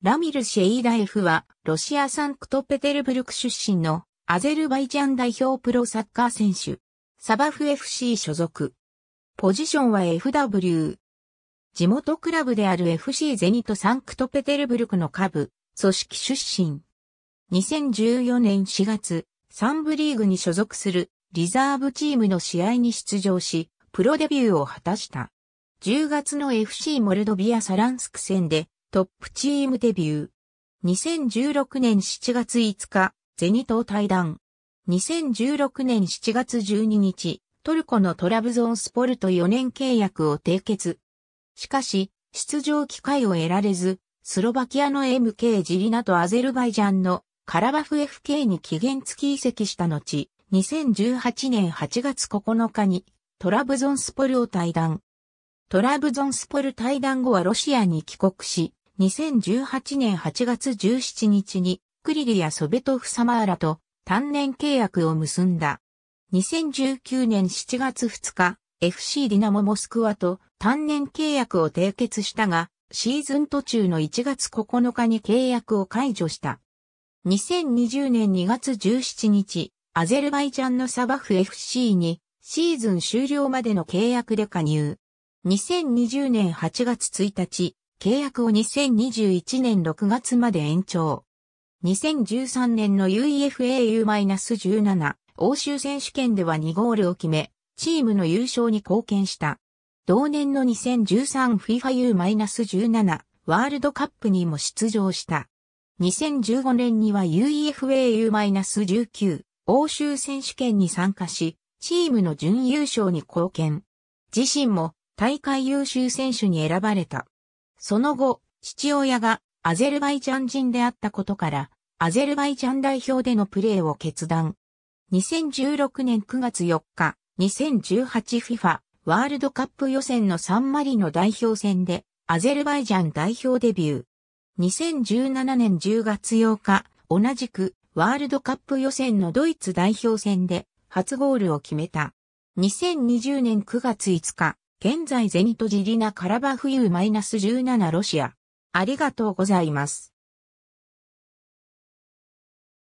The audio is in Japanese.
ラミル・シェイダエフは、ロシアサンクトペテルブルク出身のアゼルバイジャン代表プロサッカー選手。サバフ FC 所属。ポジションは FW。地元クラブである FC ゼニトサンクトペテルブルクの下部、組織出身。2014年4月、サンブリーグに所属するリザーブチームの試合に出場し、プロデビューを果たした。10月の FC モルドビアサランスク戦でトップチームデビュー。2016年7月5日、ゼニトを対談。2016年7月12日、トルコのトラブゾンスポルと4年契約を締結。しかし、出場機会を得られず、スロバキアの MK ジリナとアゼルバイジャンのカラバフ FK に期限付き移籍した後、2018年8月9日にトラブゾンスポルを退団。トラブゾンスポル退団後はロシアに帰国し、2018年8月17日にクリリア・ソベトフサマーラと単年契約を結んだ。2019年7月2日、FC ディナモモスクワと単年契約を締結したが、シーズン途中の1月9日に契約を解除した。2020年2月17日、アゼルバイジャンのサバフ FC にシーズン終了までの契約で加入。2020年8月1日、契約を2021年6月まで延長。2013年の UEFAU-17 欧州選手権では2ゴールを決め、チームの優勝に貢献した。同年の 2013FIFAU-17 ワールドカップにも出場した。2015年には UEFAU-19 欧州選手権に参加し、チームの準優勝に貢献。自身も大会優秀選手に選ばれた。その後、父親がアゼルバイジャン人であったことから、アゼルバイジャン代表でのプレーを決断。2016年9月4日、2018FIFA ワールドカップ予選のサンマリの代表戦で、アゼルバイジャン代表デビュー。2017年10月8日、同じくワールドカップ予選のドイツ代表戦で初ゴールを決めた。2020年9月5日、現在ゼニトジリナカラバフユス1 7ロシア。ありがとうございます。